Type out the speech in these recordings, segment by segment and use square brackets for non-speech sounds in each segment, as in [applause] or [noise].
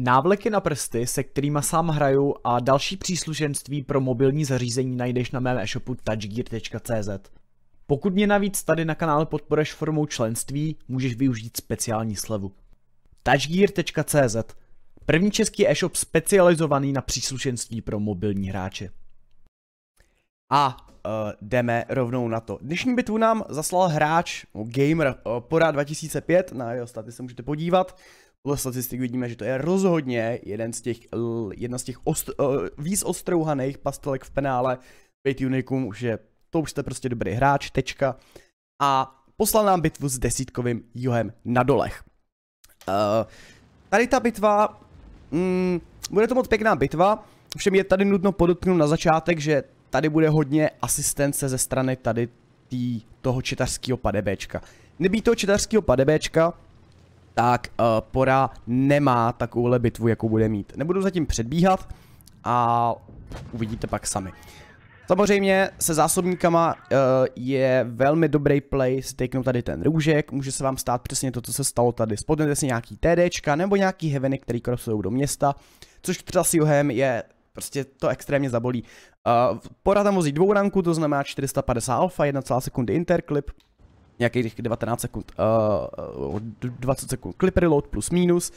Návleky na prsty, se kterými sám hraju a další příslušenství pro mobilní zařízení najdeš na mém e-shopu touchgear.cz. Pokud mě navíc tady na kanále podporeš formou členství, můžeš využít speciální slevu. touchgear.cz První český e-shop specializovaný na příslušenství pro mobilní hráče. A uh, jdeme rovnou na to. Dnešní bitvu nám zaslal hráč, no, gamer, uh, Pora 2005, na jeho staty se můžete podívat podle statistik vidíme, že to je rozhodně jeden z těch, jedna z těch ost, uh, víc ostrouhaných pastelek v penále. Pět unikum už je, to už jste prostě dobrý hráč, tečka. A poslal nám bitvu s desítkovým Johem na dolech. Uh, tady ta bitva, mm, bude to moc pěkná bitva, všem je tady nutno podotknout na začátek, že tady bude hodně asistence ze strany tady tý, toho četařského padebéčka. Nebýt toho četařského padebéčka, tak uh, Pora nemá takovouhle bitvu, jakou bude mít. Nebudu zatím předbíhat a uvidíte pak sami. Samozřejmě se zásobníkama uh, je velmi dobrý play stakenout tady ten růžek, může se vám stát přesně to, co se stalo tady. Spodnete si nějaký TDčka nebo nějaký heaveny, který krosujou do města, což třeba s Johem je prostě to extrémně zabolí. Uh, pora tam vozí dvou ranku, to znamená 450 alfa, 1,2 sekundy interklip, nějakých 19 sekund, uh, eh, 20 eh, sekund clip reload plus minus,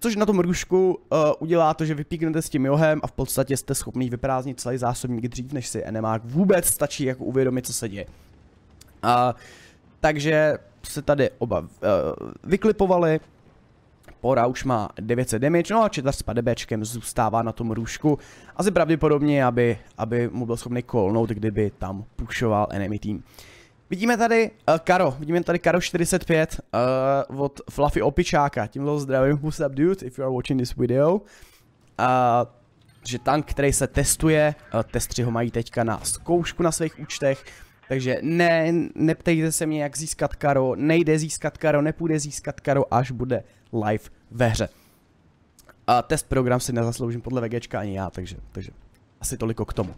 což na tom růžku uh, udělá to, že vypíknete s tím johem a v podstatě jste schopný vyprázdnit celý zásobník dřív, než si enemák vůbec stačí jako uvědomit, co se děje. Uh, takže se tady oba uh, vyklipovali, Pora už má 900 damage, no a četař s padebečkem zůstává na tom růžku. Asi pravděpodobně, aby, aby mu byl schopný kolnout, kdyby tam pušoval enemy tým. Vidíme tady uh, Karo, vidíme tady Karo 45 uh, eh, od Fluffy Opičáka, tímhle zdravím, who's up dude, if you are watching this video. Uh, že tank, který se testuje, uh, testři ho mají teďka na zkoušku na svých účtech, takže ne, neptejte se mě, jak získat Karo, nejde získat Karo, nepůjde získat Karo, až bude live ve hře. A uh, test program si nezasloužím podle VGčka ani já, takže, takže asi toliko k tomu.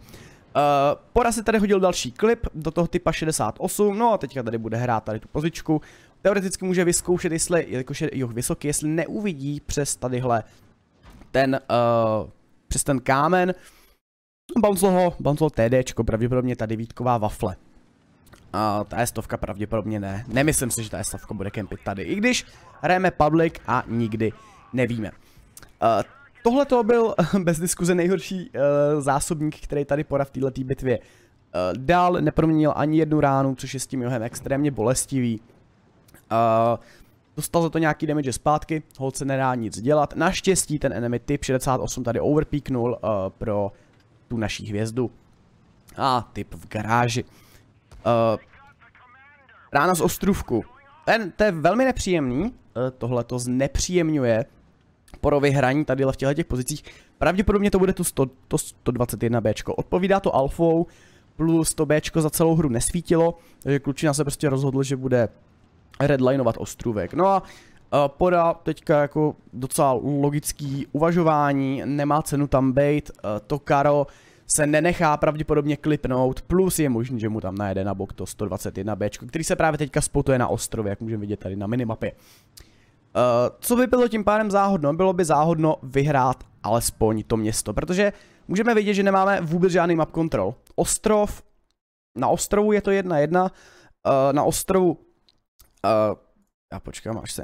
Eh, Pora si tady hodil další klip do toho typa 68, no a teďka tady bude hrát tady tu pozičku. Teoreticky může vyzkoušet, jestli, jakož je joh vysoký, jestli neuvidí přes tadyhle ten, uh, přes ten kámen. Bouncel ho, bouncel TDčko, pravděpodobně tady Vítková wafle. A ta je stovka pravděpodobně ne. Nemyslím si, že ta je stovka bude kempit tady, i když hrajeme public a nikdy nevíme. Uh, Tohle to byl eh, bez diskuze nejhorší uh, zásobník, který tady pora v této bitvě uh, dal. Neproměnil ani jednu ránu, což je s tím johem extrémně bolestivý. Uh, Dostal za to nějaký damage zpátky, holce se nedá nic dělat. Naštěstí ten enemy typ 68 tady overpíknul uh, pro tu naší hvězdu. A ah, typ v garáži. Uh, rána z ostrůvku. Ten, to je velmi nepříjemný, uh, tohle to znepříjemňuje porovy hraní tady v těchto těch pozicích. Pravděpodobně to bude tu 100, to 121B. Odpovídá to alfou, plus to B za celou hru nesvítilo, takže Klučina se prostě rozhodl, že bude redlinovat ostrůvek. No a poda teďka jako docela logický uvažování, nemá cenu tam být, to karo se nenechá pravděpodobně klipnout, plus je možný, že mu tam najede na bok to 121B, který se právě teďka spotuje na ostrově, jak můžeme vidět tady na minimapě. Eh, co by bylo tím pádem záhodno? Bylo by záhodno vyhrát alespoň to město, protože můžeme vidět, že nemáme vůbec žádný map control. Ostrov, na ostrovu je to jedna jedna, eh, na ostrovu, eh, já počkám, až se,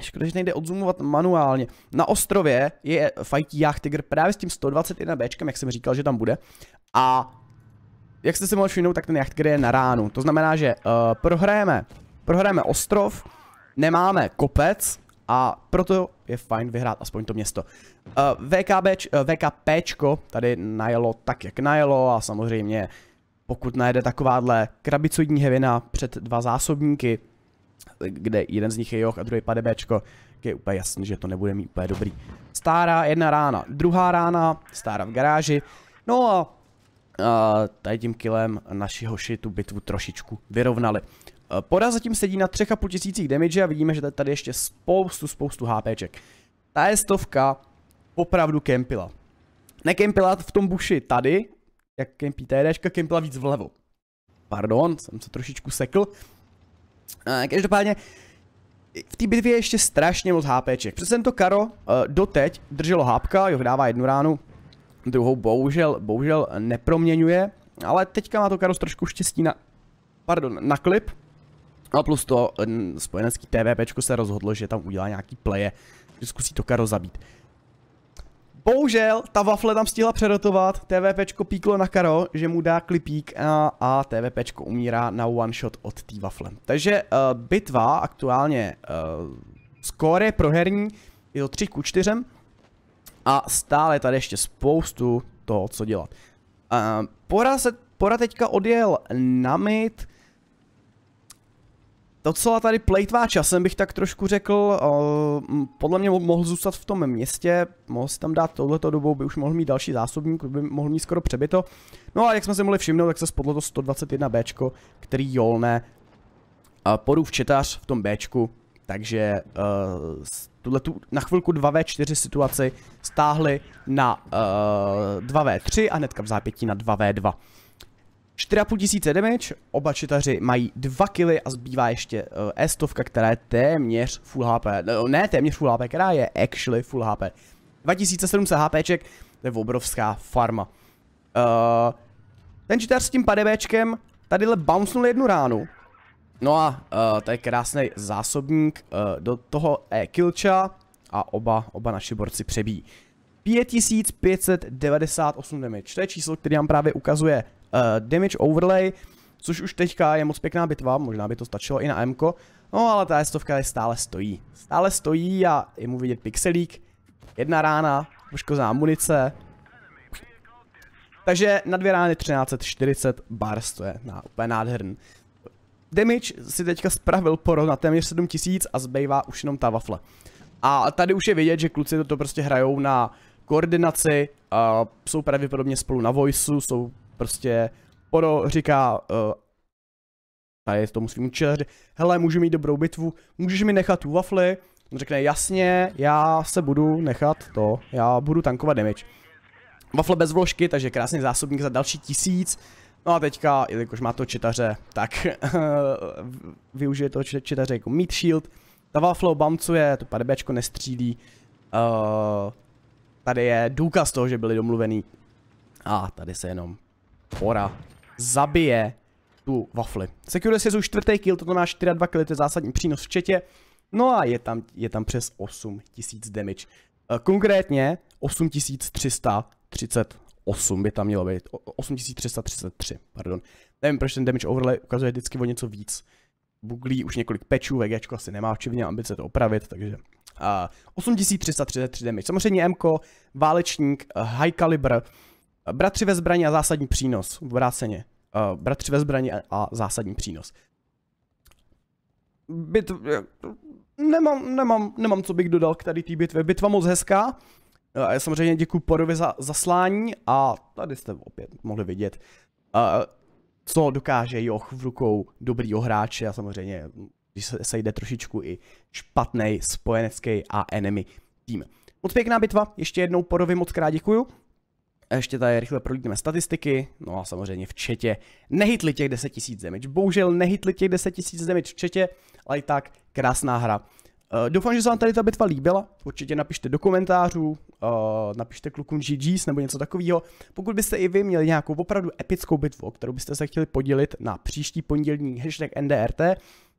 Škoda, že nejde odzumovat manuálně. Na ostrově je Fighty Yacht Tiger právě s tím 121Bčkem, jak jsem říkal, že tam bude. A jak jste si mohli všimnout, tak ten Yacht Tiger je na ránu. To znamená, že uh, prohrajeme, prohrajeme ostrov, nemáme kopec a proto je fajn vyhrát aspoň to město. Uh, eh, VKB, uh, eh, VKPčko tady najelo tak, jak najelo a samozřejmě pokud najede takováhle krabicoidní hevina před dva zásobníky, kde jeden z nich je joch a druhý pade Bčko, je úplně jasný, že to nebude mít úplně dobrý. Stára, jedna rána, druhá rána, stára v garáži. No a uh, tady tím kilem naši hoši tu bitvu trošičku vyrovnali. Eh, Poda zatím sedí na půl tisících damage a vidíme, že tady ještě spoustu, spoustu HPček. Ta je stovka opravdu kempila. Nekempila v tom buši tady, jak kempí TDčka, kempila víc vlevo. Pardon, jsem se trošičku sekl. No, každopádně, v té bitvě je ještě strašně moc HPček. Přece to Karo eh, doteď drželo hápka, jo, dává jednu ránu, druhou bohužel, bohužel neproměňuje, ale teďka má to Karo trošku štěstí na, pardon, na klip, No a plus to, eh, spojenecký TVPčko se rozhodlo, že tam udělá nějaký pleje, že zkusí to karo zabít. Bohužel, ta wafle tam stihla předotovat, TVPčko píklo na karo, že mu dá klipík a, a TVPčko umírá na one shot od té wafle. Takže uh, bitva aktuálně uh, skóre herní, je to 3 ku 4 a stále tady ještě spoustu toho, co dělat. Uh, Pora, se, Pora teďka odjel na mid, Docela tady plejtvá časem bych tak trošku řekl, uh, podle mě mohl zůstat v tom městě, mohl si tam dát touhleto dobou, by už mohl mít další zásobník, by mohl mít skoro přebyto. No a jak jsme si mohli všimnout, tak se spodlo to 121B, který jolne uh, porův četář v tom B. takže uh, eh, tuhle tu na chvilku 2v4 situaci stáhli na uh, eh, 2v3 a hnedka v zápětí na 2v2. 4,5 tisíce damage, oba čitaři mají 2 killy a zbývá ještě uh, e která je téměř full HP, no, eh, ne téměř full HP, která je actually full HP. 2700 HPček, to je obrovská farma. Uh, ten čitař s tím padebečkem tadyhle bouncnul jednu ránu. No a uh, to je krásný zásobník uh, do toho E-kilcha a oba, oba naši borci přebíjí. 5598 damage, to je číslo, který nám právě ukazuje Eh, damage overlay, což už teďka je moc pěkná bitva, možná by to stačilo i na -ko. no ale ta stovka je stále stojí. Stále stojí a je mu vidět pixelík, jedna rána, poškozená munice, takže na dvě rány 1340 bars, to je na, úplně nádherný. Damage si teďka spravil poro na téměř 7000 a zbývá už jenom ta wafle. A tady už je vidět, že kluci toto prostě hrajou na koordinaci, uh, jsou pravděpodobně spolu na voiceu, jsou Prostě Oro říká uh, tady tomu svým čelaři, hele, můžu mít dobrou bitvu, můžeš mi nechat tu wafly? On řekne, jasně, já se budu nechat to, já budu tankovat damage. Wafle bez vložky, takže krásný zásobník za další tisíc. No a teďka, jelikož má to čitaře, tak [laughs] využije to čitaře jako meat shield. Ta wafle obamcuje, to padebečko nestřílí. Uh, tady je důkaz toho, že byli domluvený. A tady se jenom Ora. Zabije tu wafly. Securus je už čtvrtý kill, toto má 4 a 2 kill, to je zásadní přínos v četě. No a je tam, je tam přes 8000 damage. Eh, konkrétně 8338 by tam mělo být. 8333, pardon. Nevím, proč ten damage overlay ukazuje vždycky o něco víc. Buglí už několik pečů, VGčko asi nemá včivně ambice to opravit, takže... Uh, eh, 8333 damage. Samozřejmě MK, válečník, uh, high caliber, Bratři ve zbraní a zásadní přínos. V obráceně. Uh, bratři ve zbraní a, a zásadní přínos. Bit... Eh, nemám, nemám, nemám, co bych dodal k tady té bitvě. Bitva moc hezká. Eh, já samozřejmě děkuji Porovi za zaslání a tady jste opět mohli vidět, uh, co dokáže Joch v rukou dobrýho hráče a samozřejmě, když se, se jde trošičku i špatný spojenecký a enemy tým. Moc pěkná bitva, ještě jednou Porovi moc krát děkuju. Ještě tady rychle prolítneme statistiky, no a samozřejmě v četě nehytli těch 10 000 damage. Bohužel nehytli těch 10 000 damage v četě, ale i tak krásná hra. Uh, doufám, že se vám tady ta bitva líbila, určitě napište do komentářů, uh, napište klukům GG's nebo něco takového. Pokud byste i vy měli nějakou opravdu epickou bitvu, kterou byste se chtěli podělit na příští pondělní hashtag NDRT,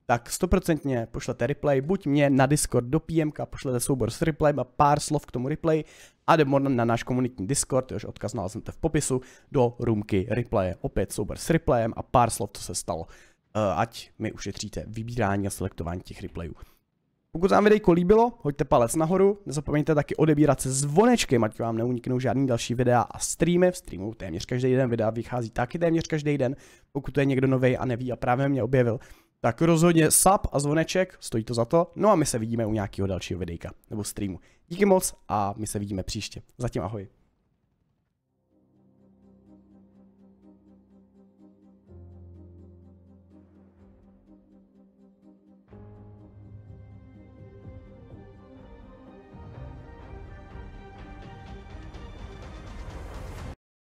tak stoprocentně pošlete replay, buď mě na Discord do PMK, pošlete soubor s replay a pár slov k tomu replay, a nebo na náš komunitní Discord, jož odkaz naleznete v popisu, do roomky replay, opět soubor s replayem a pár slov, co se stalo, e, ať mi ušetříte vybírání a selektování těch replayů. Pokud vám videjko líbilo, hoďte palec nahoru, nezapomeňte taky odebírat se zvonečkem, ať vám neuniknou žádný další videa a streamy, v streamu téměř každý den videa vychází taky téměř každý den, pokud to je někdo nový a neví a právě mě objevil, tak rozhodně sub a zvoneček, stojí to za to. No a my se vidíme u nějakého dalšího videjka nebo streamu. Díky moc a my se vidíme příště. Zatím ahoj.